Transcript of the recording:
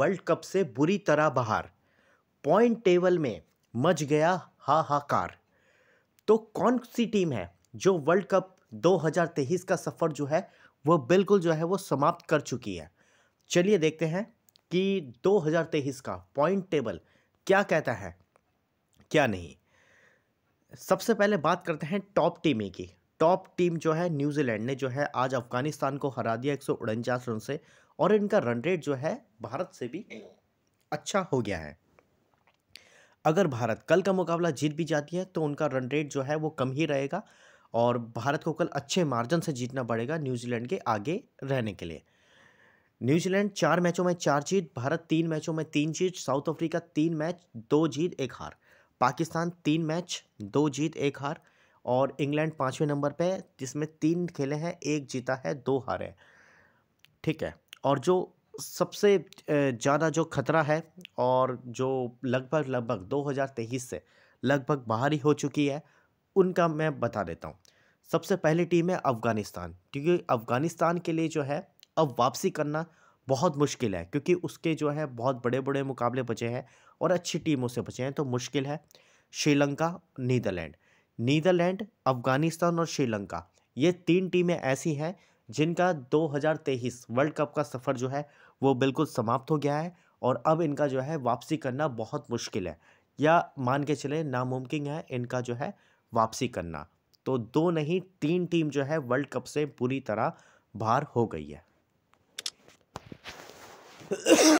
world cup से बुरी तरह बाहर पॉइंट टेबल में मच गया हाहाकार तो कौन सी टीम है जो वर्ल्ड कप 2023 का सफ़र जो है वो बिल्कुल जो है वो समाप्त कर चुकी है चलिए देखते हैं कि 2023 का पॉइंट टेबल क्या कहता है क्या नहीं सबसे पहले बात करते हैं टॉप टीम की टॉप टीम जो है न्यूजीलैंड ने जो है आज अफगानिस्तान को हरा दिया एक रन से और इनका रन रेट जो है भारत से भी अच्छा हो गया है अगर भारत कल का मुकाबला जीत भी जाती है तो उनका रन रेट जो है वो कम ही रहेगा और भारत को कल अच्छे मार्जिन से जीतना पड़ेगा न्यूजीलैंड के आगे रहने के लिए न्यूजीलैंड चार मैचों में चार जीत भारत तीन मैचों में तीन जीत साउथ अफ्रीका तीन मैच दो जीत एक हार पाकिस्तान तीन मैच दो जीत एक हार और इंग्लैंड पाँचवें नंबर पे जिसमें तीन खेले हैं एक जीता है दो हारे ठीक है और जो सबसे ज़्यादा जो खतरा है और जो लगभग लगभग 2023 से लगभग बाहर ही हो चुकी है उनका मैं बता देता हूँ सबसे पहली टीम है अफ़गानिस्तान क्योंकि अफ़गानिस्तान के लिए जो है अब वापसी करना बहुत मुश्किल है क्योंकि उसके जो है बहुत बड़े बड़े मुकाबले बचे हैं और अच्छी टीमों से बचे हैं तो मुश्किल है श्रीलंका नीदरलैंड नीदरलैंड अफ़गानिस्तान और श्रीलंका ये तीन टीमें ऐसी हैं जिनका 2023 वर्ल्ड कप का सफ़र जो है वो बिल्कुल समाप्त हो गया है और अब इनका जो है वापसी करना बहुत मुश्किल है या मान के चले नामुमकिन है इनका जो है वापसी करना तो दो नहीं तीन टीम जो है वर्ल्ड कप से पूरी तरह बाहर हो गई है